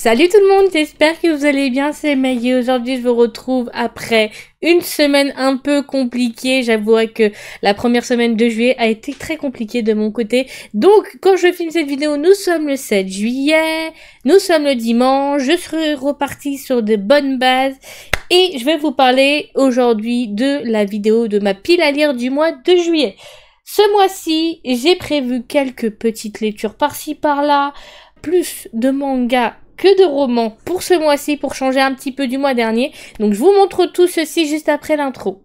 Salut tout le monde, j'espère que vous allez bien, c'est Maggie. Aujourd'hui, je vous retrouve après une semaine un peu compliquée. J'avoue que la première semaine de juillet a été très compliquée de mon côté. Donc, quand je filme cette vidéo, nous sommes le 7 juillet, nous sommes le dimanche, je serai reparti sur de bonnes bases et je vais vous parler aujourd'hui de la vidéo de ma pile à lire du mois de juillet. Ce mois-ci, j'ai prévu quelques petites lectures par-ci par-là, plus de mangas que de romans pour ce mois-ci, pour changer un petit peu du mois dernier. Donc je vous montre tout ceci juste après l'intro.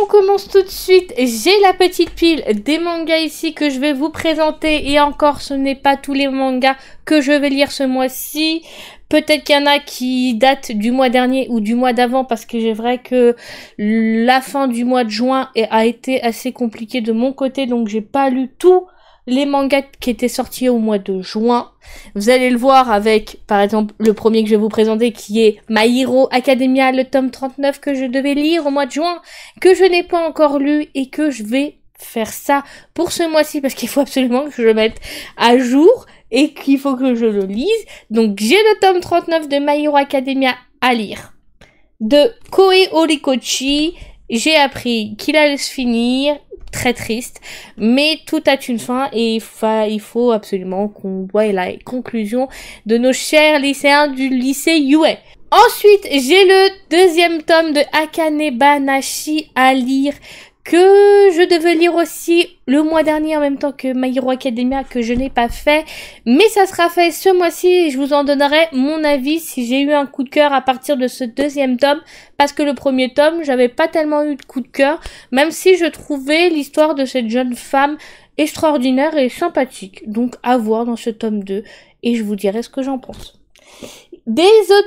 On commence tout de suite. J'ai la petite pile des mangas ici que je vais vous présenter. Et encore, ce n'est pas tous les mangas que je vais lire ce mois-ci. Peut-être qu'il y en a qui datent du mois dernier ou du mois d'avant parce que j'ai vrai que la fin du mois de juin a été assez compliquée de mon côté donc j'ai pas lu tous les mangas qui étaient sortis au mois de juin. Vous allez le voir avec, par exemple, le premier que je vais vous présenter qui est My Hero Academia, le tome 39 que je devais lire au mois de juin, que je n'ai pas encore lu et que je vais faire ça pour ce mois-ci parce qu'il faut absolument que je le mette à jour et qu'il faut que je le lise. Donc j'ai le tome 39 de My Academia à lire. De Koei Horikoshi, j'ai appris qu'il allait se finir, très triste, mais tout a une fin et il faut, il faut absolument qu'on voie la conclusion de nos chers lycéens du lycée Yue. Ensuite, j'ai le deuxième tome de Akane Banashi à lire que je devais lire aussi le mois dernier en même temps que My Hero Academia que je n'ai pas fait. Mais ça sera fait ce mois-ci et je vous en donnerai mon avis si j'ai eu un coup de cœur à partir de ce deuxième tome. Parce que le premier tome, j'avais pas tellement eu de coup de cœur, même si je trouvais l'histoire de cette jeune femme extraordinaire et sympathique. Donc à voir dans ce tome 2 et je vous dirai ce que j'en pense. Des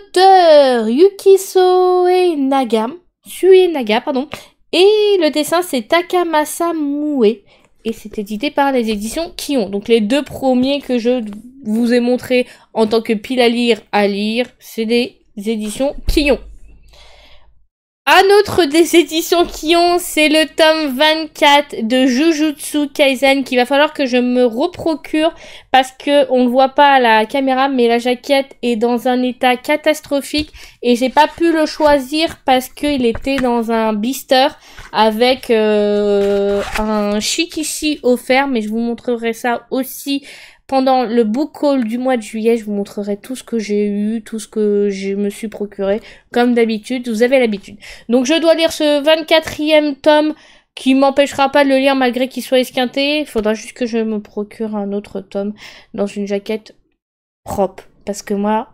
auteurs Yukiso et Naga, Sue Naga, pardon, et le dessin, c'est Takamasa Mue. Et c'est édité par les éditions Kion. Donc les deux premiers que je vous ai montrés en tant que pile à lire, à lire, c'est des éditions Kion. Un autre des éditions qui ont, c'est le tome 24 de Jujutsu Kaisen qu'il va falloir que je me reprocure parce que on le voit pas à la caméra mais la jaquette est dans un état catastrophique et j'ai pas pu le choisir parce qu'il était dans un blister avec euh, un shikishi offert mais je vous montrerai ça aussi pendant le book haul du mois de juillet, je vous montrerai tout ce que j'ai eu, tout ce que je me suis procuré. Comme d'habitude, vous avez l'habitude. Donc je dois lire ce 24e tome qui m'empêchera pas de le lire malgré qu'il soit esquinté. Il faudra juste que je me procure un autre tome dans une jaquette propre. Parce que moi,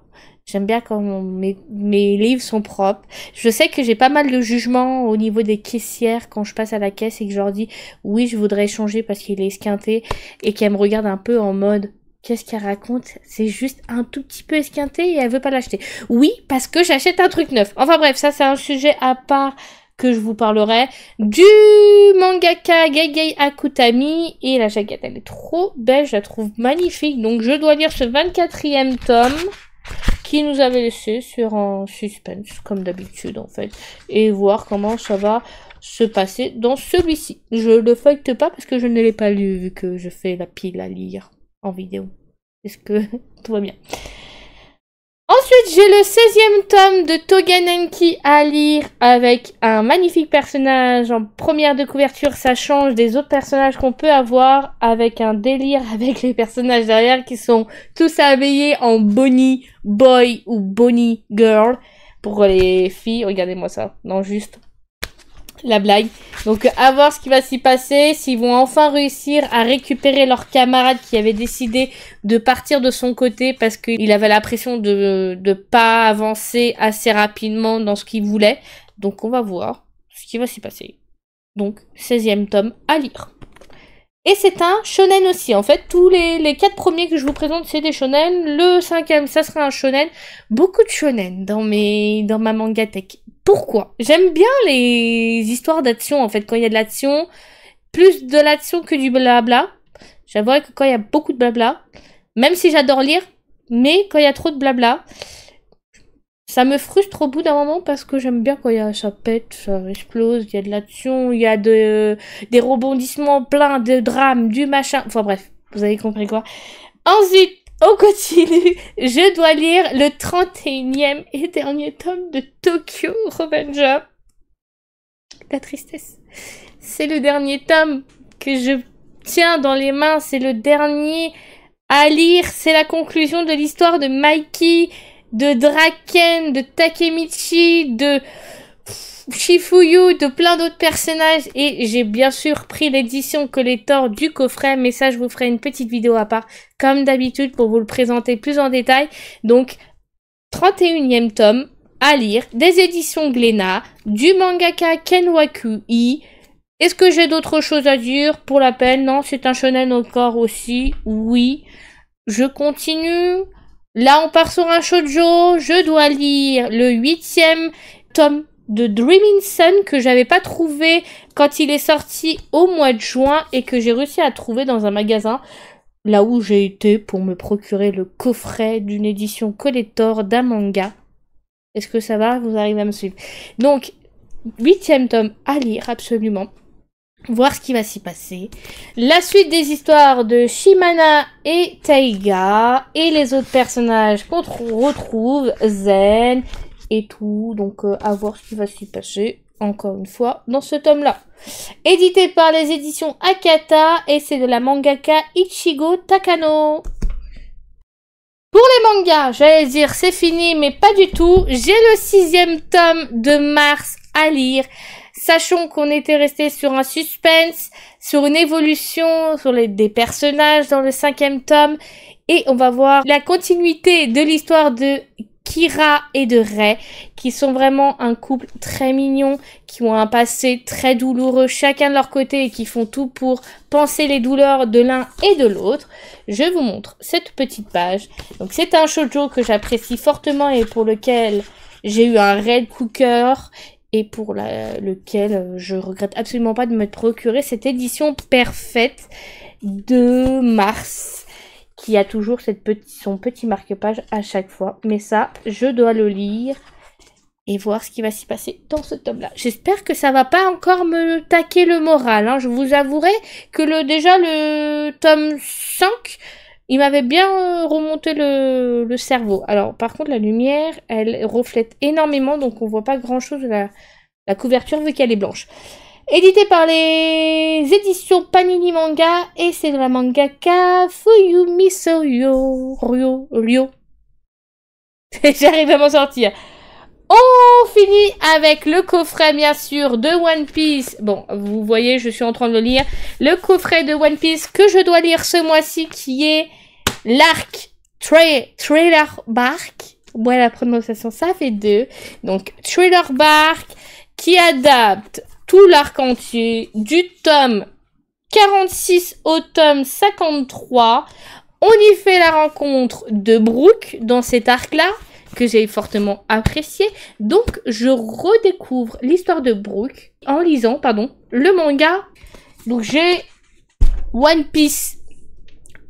J'aime bien quand mes, livres sont propres. Je sais que j'ai pas mal de jugements au niveau des caissières quand je passe à la caisse et que je leur dis oui, je voudrais changer parce qu'il est esquinté et qu'elle me regarde un peu en mode qu'est-ce qu'elle raconte C'est juste un tout petit peu esquinté et elle veut pas l'acheter. Oui, parce que j'achète un truc neuf. Enfin bref, ça c'est un sujet à part que je vous parlerai du mangaka Gagei Akutami et la jaquette elle est trop belle, je la trouve magnifique. Donc je dois lire ce 24e tome qui nous avait laissé sur un suspense, comme d'habitude en fait, et voir comment ça va se passer dans celui-ci. Je ne le feuille pas parce que je ne l'ai pas lu vu que je fais la pile à lire en vidéo. Est-ce que tout va bien Ensuite, j'ai le 16e tome de Togenenki à lire avec un magnifique personnage en première de couverture. Ça change des autres personnages qu'on peut avoir avec un délire avec les personnages derrière qui sont tous habillés en Bonnie Boy ou Bonnie Girl. Pour les filles, regardez-moi ça. Non, juste la blague. Donc à voir ce qui va s'y passer, s'ils vont enfin réussir à récupérer leur camarade qui avait décidé de partir de son côté parce qu'il avait la pression de ne pas avancer assez rapidement dans ce qu'il voulait. Donc on va voir ce qui va s'y passer. Donc 16e tome à lire. Et c'est un shonen aussi. En fait, tous les, les quatre premiers que je vous présente, c'est des shonen. Le cinquième, ça sera un shonen. Beaucoup de shonen dans, mes, dans ma manga pourquoi J'aime bien les histoires d'action en fait, quand il y a de l'action, plus de l'action que du blabla. J'avoue que quand il y a beaucoup de blabla, même si j'adore lire, mais quand il y a trop de blabla, ça me frustre au bout d'un moment parce que j'aime bien quand il y a ça pète, ça explose, il y a de l'action, il y a des rebondissements pleins de drames, du machin. Enfin bref, vous avez compris quoi. Ensuite, on continue. Je dois lire le 31e et dernier tome de Tokyo Revenger. La tristesse. C'est le dernier tome que je tiens dans les mains. C'est le dernier à lire. C'est la conclusion de l'histoire de Mikey, de Draken, de Takemichi, de Shifuyu, de plein d'autres personnages et j'ai bien sûr pris l'édition collector du coffret mais ça je vous ferai une petite vidéo à part comme d'habitude pour vous le présenter plus en détail. Donc 31e tome à lire des éditions Glénat du mangaka Kenwaku Est-ce que j'ai d'autres choses à dire pour la peine Non, c'est un shonen encore aussi. Oui. Je continue. Là, on part sur un shoujo. Je dois lire le huitième tome de Dreaming Sun que j'avais pas trouvé quand il est sorti au mois de juin et que j'ai réussi à trouver dans un magasin là où j'ai été pour me procurer le coffret d'une édition collector d'un manga. Est-ce que ça va Vous arrivez à me suivre Donc, huitième tome à lire absolument. Voir ce qui va s'y passer. La suite des histoires de Shimana et Taiga et les autres personnages qu'on retrouve, Zen, et tout. Donc euh, à voir ce qui va se passer, encore une fois, dans ce tome-là. Édité par les éditions Akata et c'est de la mangaka Ichigo Takano. Pour les mangas, j'allais dire c'est fini, mais pas du tout. J'ai le sixième tome de Mars à lire. Sachons qu'on était resté sur un suspense, sur une évolution, sur les, des personnages dans le cinquième tome. Et on va voir la continuité de l'histoire de Kira et de Ray, qui sont vraiment un couple très mignon, qui ont un passé très douloureux chacun de leur côté et qui font tout pour penser les douleurs de l'un et de l'autre. Je vous montre cette petite page. Donc c'est un shoujo que j'apprécie fortement et pour lequel j'ai eu un Red cooker et pour lequel euh, je regrette absolument pas de me procurer cette édition parfaite de mars qui a toujours son petit marque-page à chaque fois. Mais ça, je dois le lire et voir ce qui va s'y passer dans ce tome-là. J'espère que ça va pas encore me taquer le moral. Hein. Je vous avouerai que le, déjà le tome 5, il m'avait bien euh, remonté le, cerveau. Alors par contre, la lumière, elle reflète énormément, donc on ne voit pas grand-chose de la couverture vu qu'elle est blanche. Édité par les éditions Panini Manga et c'est de la manga Fuyumi Soryo. Ryo. Ryo. J'arrive à m'en sortir. On finit avec le coffret, bien sûr, de One Piece. Bon, vous voyez, je suis en train de le lire. Le coffret de One Piece que je dois lire ce mois-ci, qui est l'arc Trailer Trailer Bark. ouais la prononciation, ça fait deux. Donc, Trailer Bark, qui adapte tout l'arc entier du tome 46 au tome 53. On y fait la rencontre de Brooke dans cet arc-là que j'ai fortement apprécié. Donc je redécouvre l'histoire de Brooke en lisant pardon, le manga. Donc j'ai One Piece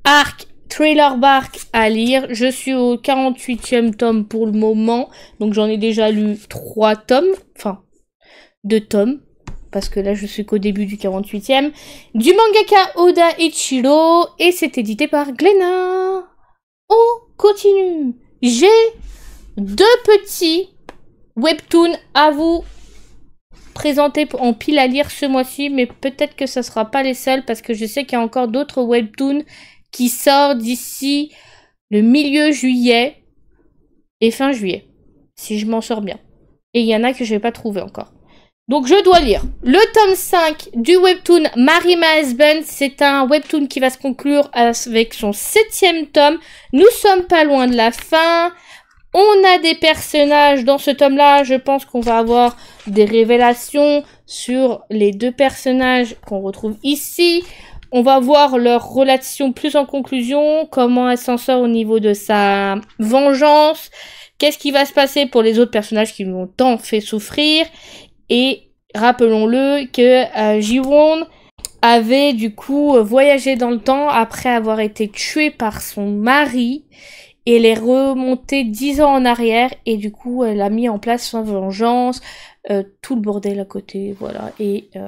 arc Trailer Bark à lire. Je suis au 48e tome pour le moment. Donc j'en ai déjà lu 3 tomes. Enfin, 2 tomes parce que là je suis qu'au début du 48e, du mangaka Oda Ichiro, et c'est édité par Glenna On continue. J'ai deux petits webtoons à vous présenter en pile à lire ce mois-ci, mais peut-être que ça sera pas les seuls, parce que je sais qu'il y a encore d'autres webtoons qui sortent d'ici le milieu juillet et fin juillet, si je m'en sors bien. Et il y en a que je n'ai pas trouvé encore. Donc je dois lire. Le tome 5 du webtoon Marie My Husband, c'est un webtoon qui va se conclure avec son septième tome. Nous sommes pas loin de la fin. On a des personnages dans ce tome-là. Je pense qu'on va avoir des révélations sur les deux personnages qu'on retrouve ici. On va voir leur relation plus en conclusion, comment elle s'en sort au niveau de sa vengeance, qu'est-ce qui va se passer pour les autres personnages qui m'ont tant fait souffrir, et rappelons-le que euh, avait du coup euh, voyagé dans le temps après avoir été tué par son mari. Et elle est remontée dix ans en arrière et du coup elle euh, a mis en place sa vengeance, euh, tout le bordel à côté, voilà. Et on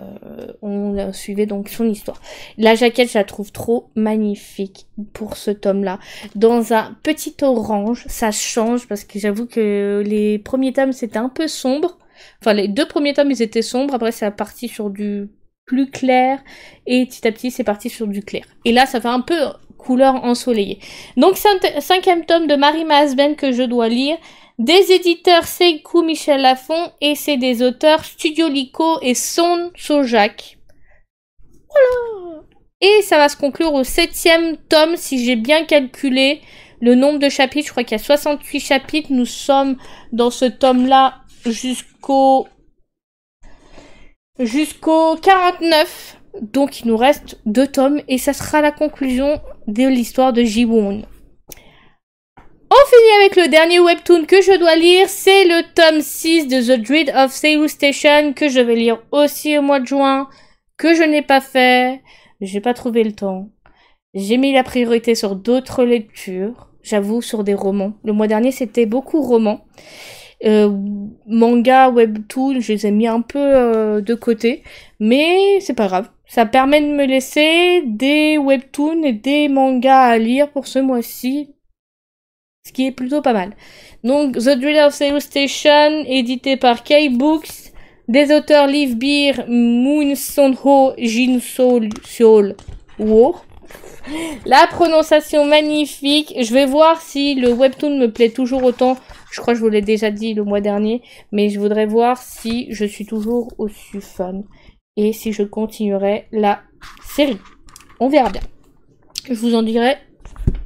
on suivait donc son histoire. La jaquette, je la trouve trop magnifique pour ce tome-là. Dans un petit orange, ça change parce que j'avoue que les premiers tomes c'était un peu sombre. Enfin, les deux premiers tomes, ils étaient sombres. Après, c'est parti sur du plus clair. Et petit à petit, c'est parti sur du clair. Et là, ça fait un peu couleur ensoleillée. Donc, cinquième tome de Marie Masben que je dois lire. Des éditeurs Seikou Michel Lafon et c'est des auteurs Studio Lico et Son Sojak. Voilà Et ça va se conclure au septième tome, si j'ai bien calculé le nombre de chapitres. Je crois qu'il y a 68 chapitres. Nous sommes dans ce tome-là jusqu'au jusqu'au 49. Donc il nous reste deux tomes et ça sera la conclusion de l'histoire de Jiwoon. On finit avec le dernier webtoon que je dois lire, c'est le tome 6 de The Dread of Seiyu Station que je vais lire aussi au mois de juin, que je n'ai pas fait, j'ai pas trouvé le temps. J'ai mis la priorité sur d'autres lectures, j'avoue sur des romans. Le mois dernier c'était beaucoup romans. Euh, manga, webtoon, je les ai mis un peu euh, de côté, mais c'est pas grave. Ça permet de me laisser des webtoons et des mangas à lire pour ce mois-ci, ce qui est plutôt pas mal. Donc The Drill of Sail Station, édité par K-Books, des auteurs Liv Beer, Moon sonho Jin soul Soul War. La prononciation magnifique. Je vais voir si le webtoon me plaît toujours autant. Je crois que je vous l'ai déjà dit le mois dernier. Mais je voudrais voir si je suis toujours aussi fun. Et si je continuerai la série. On verra bien. Je vous en dirai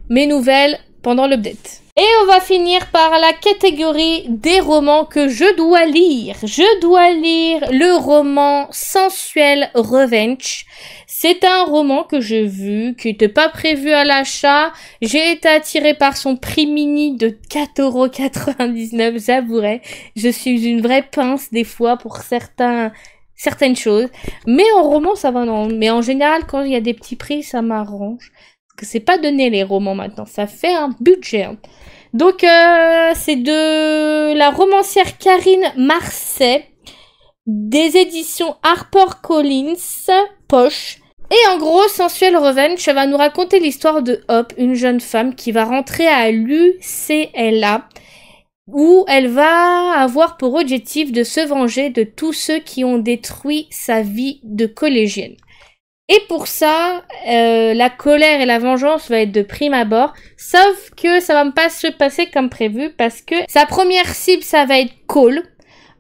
mes nouvelles pendant l'update. Et on va finir par la catégorie des romans que je dois lire. Je dois lire le roman Sensuel Revenge. C'est un roman que j'ai vu, qui n'était pas prévu à l'achat. J'ai été attirée par son prix mini de 4,99€, j'avouerai. Je suis une vraie pince des fois pour certains certaines choses. Mais en roman, ça va non. Mais en général, quand il y a des petits prix, ça m'arrange que c'est pas donné les romans maintenant, ça fait un budget. Hein. Donc euh, c'est de la romancière Karine Marsay, des éditions Collins poche. Et en gros, Sensuel Revenge va nous raconter l'histoire de Hop, une jeune femme qui va rentrer à l'UCLA, où elle va avoir pour objectif de se venger de tous ceux qui ont détruit sa vie de collégienne. Et pour ça, euh, la colère et la vengeance va être de prime abord, sauf que ça va pas se passer comme prévu parce que sa première cible, ça va être Cole,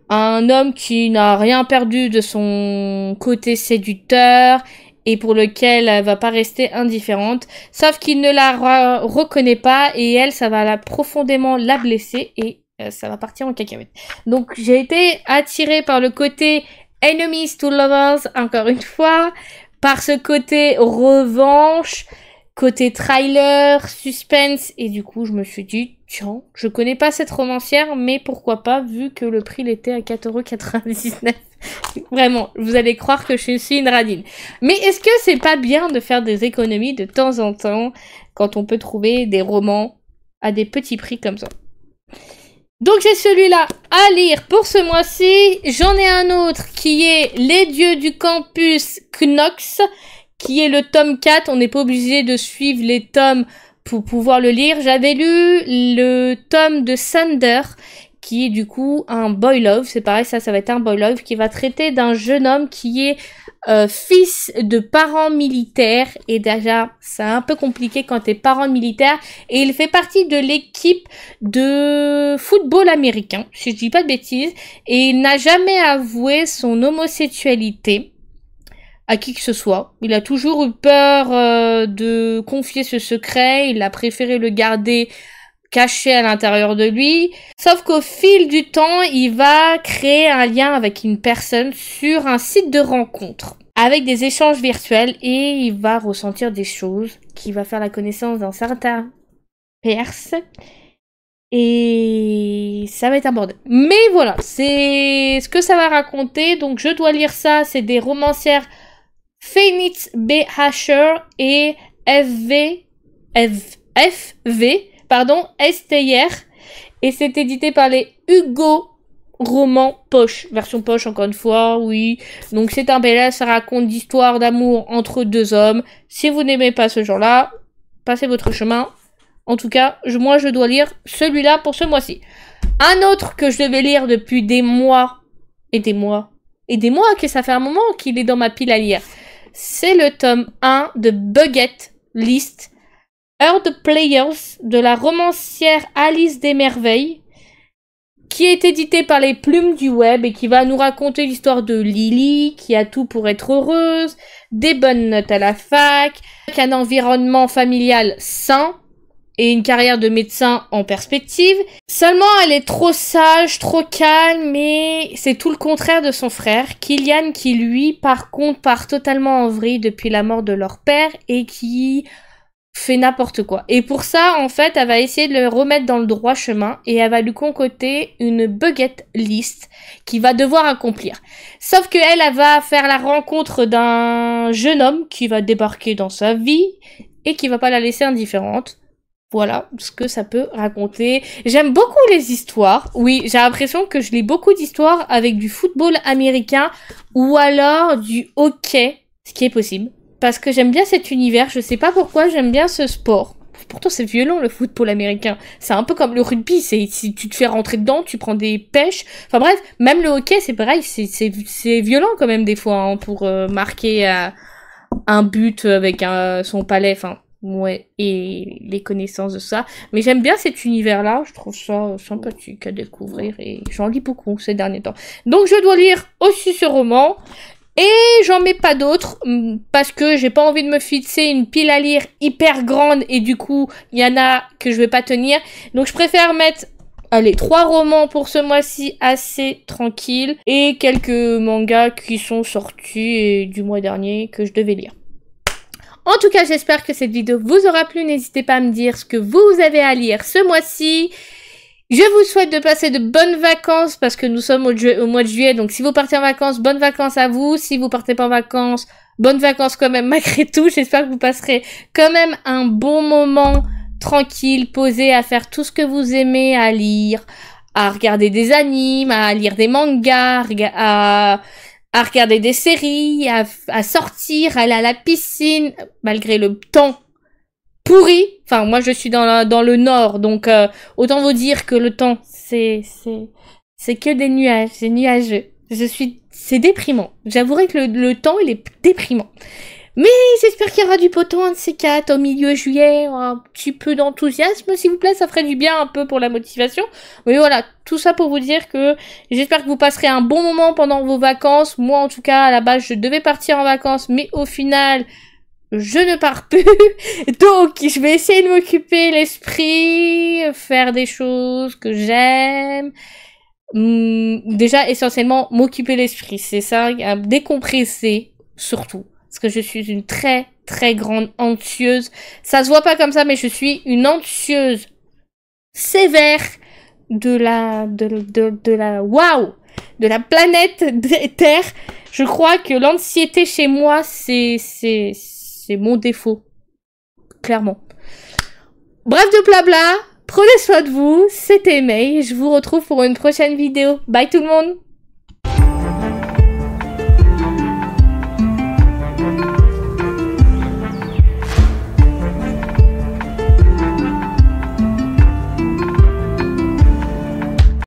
un homme qui n'a rien perdu de son côté séducteur et pour lequel elle va pas rester indifférente, sauf qu'il ne la reconnaît pas et elle, ça va la, profondément la blesser et euh, ça va partir en cacahuète. Donc j'ai été attirée par le côté enemies to lovers encore une fois, par ce côté revanche, côté trailer, suspense, et du coup je me suis dit, tiens, je connais pas cette romancière, mais pourquoi pas, vu que le prix l'était à 4,99€. Vraiment, vous allez croire que je suis une radine. Mais est-ce que c'est pas bien de faire des économies de temps en temps quand on peut trouver des romans à des petits prix comme ça donc j'ai celui-là à lire pour ce mois-ci. J'en ai un autre qui est Les dieux du campus Knox, qui est le tome 4. On n'est pas obligé de suivre les tomes pour pouvoir le lire. J'avais lu le tome de Sander, qui est du coup un boy love. C'est pareil, ça, ça va être un boy love qui va traiter d'un jeune homme qui est euh, fils de parents militaires. Et déjà, c'est un peu compliqué quand t'es parent militaire. Et il fait partie de l'équipe de football américain, si je dis pas de bêtises. Et il n'a jamais avoué son homosexualité à qui que ce soit. Il a toujours eu peur euh, de confier ce secret. Il a préféré le garder caché à l'intérieur de lui. Sauf qu'au fil du temps, il va créer un lien avec une personne sur un site de rencontre avec des échanges virtuels et il va ressentir des choses qui va faire la connaissance d'un certain Perse et ça va être abordé. Mais voilà, c'est ce que ça va raconter. Donc je dois lire ça. C'est des romancières Feinitz B. Hasher et FV, F, FV pardon, STR. Et c'est édité par les Hugo roman poche, version poche encore une fois, oui. Donc c'est un bel ça raconte d'histoires d'amour entre deux hommes. Si vous n'aimez pas ce genre-là, passez votre chemin. En tout cas, moi je dois lire celui-là pour ce mois-ci. Un autre que je devais lire depuis des mois et des mois et des mois, que ça fait un moment qu'il est dans ma pile à lire, c'est le tome 1 de Buggett List Heard Players de la romancière Alice des Merveilles, qui est édité par les plumes du web et qui va nous raconter l'histoire de Lily, qui a tout pour être heureuse, des bonnes notes à la fac, un environnement familial sain et une carrière de médecin en perspective. Seulement, elle est trop sage, trop calme mais c'est tout le contraire de son frère, Kylian, qui lui, par contre, part totalement en vrille depuis la mort de leur père et qui fait n'importe quoi. Et pour ça, en fait, elle va essayer de le remettre dans le droit chemin et elle va lui concocter une bucket list qu'il va devoir accomplir. Sauf que elle, elle va faire la rencontre d'un jeune homme qui va débarquer dans sa vie et qui va pas la laisser indifférente. Voilà ce que ça peut raconter. J'aime beaucoup les histoires. Oui, j'ai l'impression que je lis beaucoup d'histoires avec du football américain ou alors du hockey, ce qui est possible. Parce que j'aime bien cet univers, je sais pas pourquoi, j'aime bien ce sport. Pourtant, c'est violent le football américain. C'est un peu comme le rugby. C'est si tu te fais rentrer dedans, tu prends des pêches. Enfin bref, même le hockey, c'est pareil. C'est violent quand même des fois hein, pour euh, marquer euh, un but avec son palais. Enfin, ouais, et les connaissances de ça. Mais j'aime bien cet univers-là. Je trouve ça sympathique à découvrir et j'en lis beaucoup ces derniers temps. Donc je dois lire aussi ce roman. Et j'en mets pas d'autres mm, parce que j'ai pas envie de me fixer une pile à lire hyper grande et du coup, il y en a que je vais pas tenir. Donc je préfère mettre allez, trois romans pour ce mois-ci assez tranquille et quelques mangas qui sont sortis du mois dernier que je devais lire. En tout cas, j'espère que cette vidéo vous aura plu. N'hésitez pas à me dire ce que vous avez à lire ce mois-ci je vous souhaite de passer de bonnes vacances parce que nous sommes au, mois de juillet. Donc si vous partez en vacances, bonnes vacances à vous. Si vous partez pas en vacances, bonnes vacances quand même malgré tout. J'espère que vous passerez quand même un bon moment tranquille, posé, à faire tout ce que vous aimez, à lire, à regarder des animes, à lire des mangas, à, à regarder des séries, à, à sortir, aller à la piscine, malgré le temps pourri. Enfin, moi, je suis dans, dans le nord, donc euh, autant vous dire que le temps, c'est, c'est, c'est que des nuages, c'est nuageux. Je suis, c'est déprimant. J'avouerai que le, temps, il est déprimant. Mais j'espère qu'il y aura du potent de ces 4 au milieu juillet, un petit peu d'enthousiasme, s'il vous plaît, ça ferait du bien un peu pour la motivation. Mais voilà, tout ça pour vous dire que j'espère que vous passerez un bon moment pendant vos vacances. Moi, en tout cas, à la base, je devais partir en vacances, mais au final, je ne pars plus. Donc, je vais essayer de m'occuper l'esprit, faire des choses que j'aime. Hmm, déjà, essentiellement, m'occuper l'esprit. C'est ça, décompresser, surtout. Parce que je suis une très, très grande anxieuse. Ça se voit pas comme ça, mais je suis une anxieuse sévère de la, de, de la, waouh! De la planète Terre. Je crois que l'anxiété chez moi, c'est, c'est, c'est mon défaut. Clairement. Bref de blabla, prenez soin de vous, c'était May, je vous retrouve pour une prochaine vidéo. Bye tout le monde